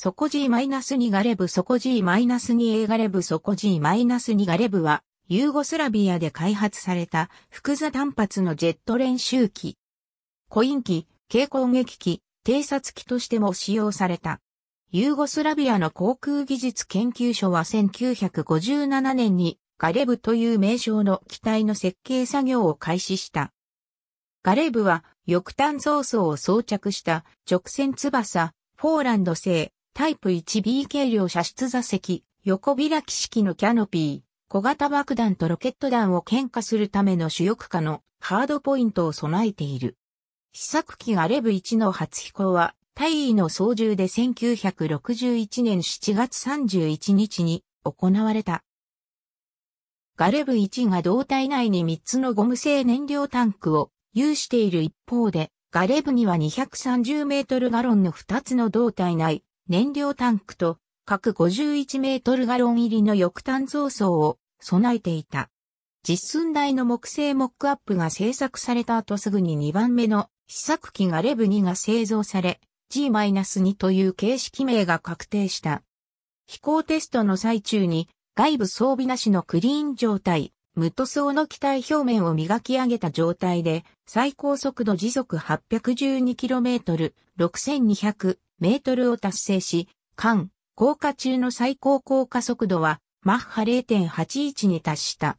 底 G-2 ガレブ底 G-2A ガレブ底 G-2 ガレブは、ユーゴスラビアで開発された複座単発のジェット練習機。コイン機、軽攻撃機、偵察機としても使用された。ユーゴスラビアの航空技術研究所は1957年にガレブという名称の機体の設計作業を開始した。ガレブは翼端造装を装着した直線翼、フォーランド製、タイプ 1B 軽量射出座席、横開き式のキャノピー、小型爆弾とロケット弾を喧嘩するための主翼化のハードポイントを備えている。試作機アレブ1の初飛行は、大尉の操縦で1961年7月31日に行われた。ガレブ1が胴体内に3つのゴム製燃料タンクを有している一方で、ガレブには230メートルガロンの2つの胴体内、燃料タンクと各51メートルガロン入りの翼炭造装を備えていた。実寸大の木製モックアップが製作された後すぐに2番目の試作機がレブ2が製造され、G-2 という形式名が確定した。飛行テストの最中に外部装備なしのクリーン状態、無塗装の機体表面を磨き上げた状態で最高速度時速 812km、6200メートルを達成し、間、降下中の最高降下速度はマッハ0.81に達した。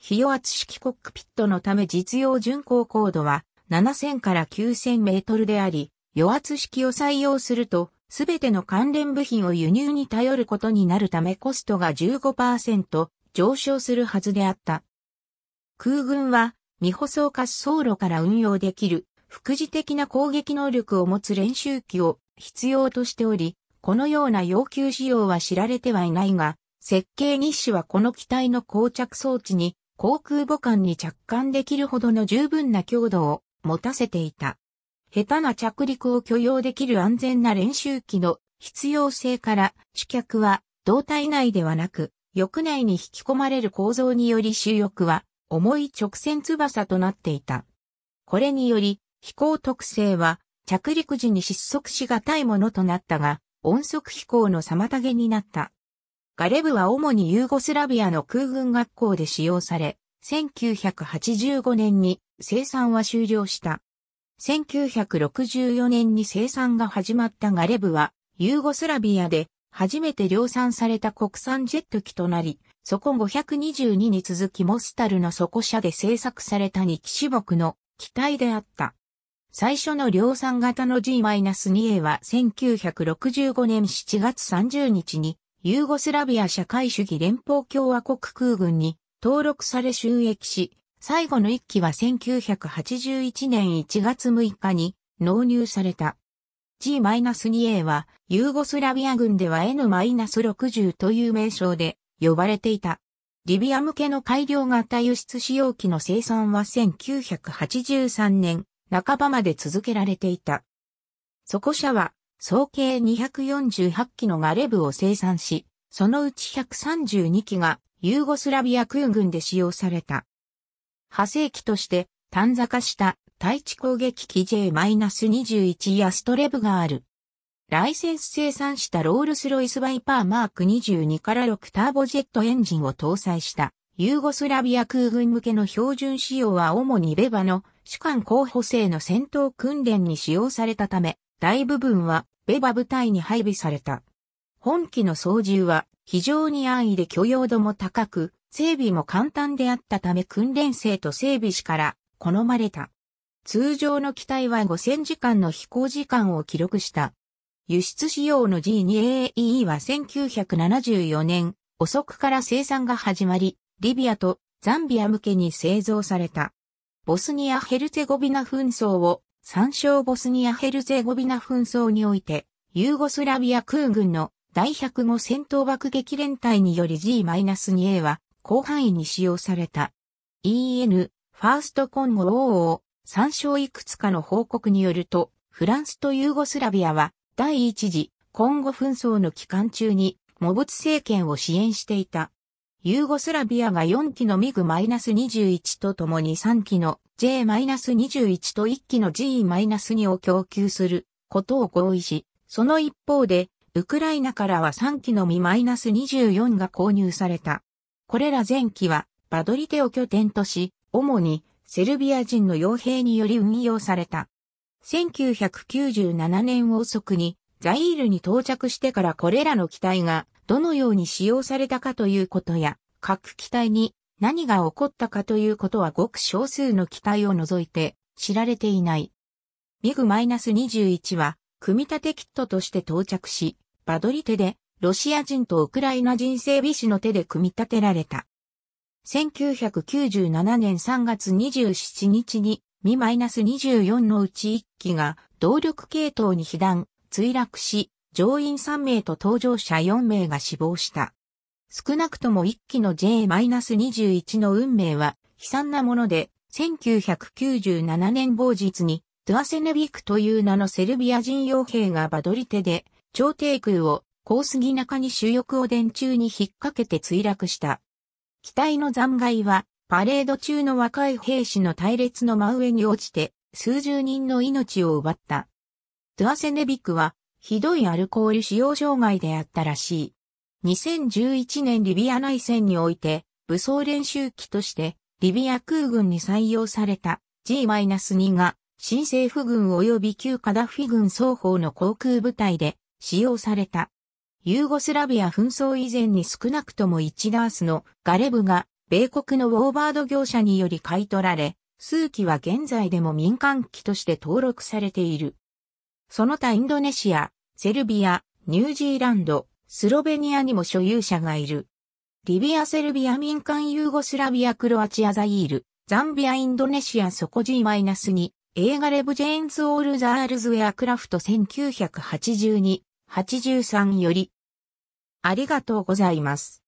非与圧式コックピットのため実用巡航高度は7000から9000メートルであり、与圧式を採用すると、すべての関連部品を輸入に頼ることになるためコストが15%上昇するはずであった。空軍は未舗装滑走路から運用できる副次的な攻撃能力を持つ練習機を必要としており、このような要求仕様は知られてはいないが、設計日誌はこの機体の膠着装置に航空母艦に着艦できるほどの十分な強度を持たせていた。下手な着陸を許容できる安全な練習機の必要性から主脚は胴体内ではなく翼内に引き込まれる構造により主翼は重い直線翼となっていた。これにより飛行特性は着陸時に失速しがたいものとなったが、音速飛行の妨げになった。ガレブは主にユーゴスラビアの空軍学校で使用され、1985年に生産は終了した。1964年に生産が始まったガレブは、ユーゴスラビアで初めて量産された国産ジェット機となり、そこ522に続きモスタルの底車で製作された2機種目の機体であった。最初の量産型の G-2A は1965年7月30日にユーゴスラビア社会主義連邦共和国空軍に登録され収益し、最後の1機は1981年1月6日に納入された。G-2A はユーゴスラビア軍では N-60 という名称で呼ばれていた。リビア向けの改良型輸出使用機の生産は1983年半ばまで続けられていた。底社は、総計248機のガレブを生産し、そのうち132機がユーゴスラビア空軍で使用された。派生機として短座化した対地攻撃機 J-21 やストレブがある。ライセンス生産したロールスロイスバイパーマーク22から6ターボジェットエンジンを搭載したユーゴスラビア空軍向けの標準仕様は主にベバの士官候補生の戦闘訓練に使用されたため、大部分はベバ部隊に配備された。本機の操縦は非常に安易で許容度も高く、整備も簡単であったため訓練生と整備士から好まれた。通常の機体は5000時間の飛行時間を記録した。輸出仕様の G2AE は1974年遅くから生産が始まり、リビアとザンビア向けに製造された。ボスニア・ヘルツェゴビナ紛争を参照ボスニア・ヘルツェゴビナ紛争において、ユーゴスラビア空軍の第105戦闘爆撃連隊により G-2A は広範囲に使用された。EN、ファーストコンゴ OO、参照いくつかの報告によると、フランスとユーゴスラビアは第一次コンゴ紛争の期間中にモブツ政権を支援していた。ユーゴスラビアが4機のミグ -21 とともに3機の J-21 と1機の G-2 を供給することを合意し、その一方で、ウクライナからは3機のみ -24 が購入された。これら全機は、バドリテを拠点とし、主にセルビア人の傭兵により運用された。1997年遅くに、ザイールに到着してからこれらの機体がどのように使用されたかということや、各機体に何が起こったかということはごく少数の機体を除いて知られていない。ミグ -21 は組み立てキットとして到着し、バドリ手でロシア人とウクライナ人整備士の手で組み立てられた。1997年3月27日にミ -24 のうち1機が動力系統に被弾、墜落し、乗員3名と搭乗者4名が死亡した。少なくとも1機の J-21 の運命は悲惨なもので、1997年某日にドゥアセネビクという名のセルビア人傭兵がバドリテで、超低空を高杉中に主翼を電柱に引っ掛けて墜落した。機体の残骸は、パレード中の若い兵士の隊列の真上に落ちて、数十人の命を奪った。ドゥアセネビクは、ひどいアルコール使用障害であったらしい。2011年リビア内戦において、武装練習機として、リビア空軍に採用された G-2 が、新政府軍及び旧カダフィ軍双方の航空部隊で使用された。ユーゴスラビア紛争以前に少なくとも1ダースのガレブが、米国のウォーバード業者により買い取られ、数機は現在でも民間機として登録されている。その他インドネシア、セルビア、ニュージーランド、スロベニアにも所有者がいる。リビア、セルビア、民間ユーゴスラビア、クロアチア、ザイール、ザンビア、インドネシア、ソコジーマイナスに、映画レブ・ジェーンズ・オール・ザールズ・ウェアクラフト1982、83より。ありがとうございます。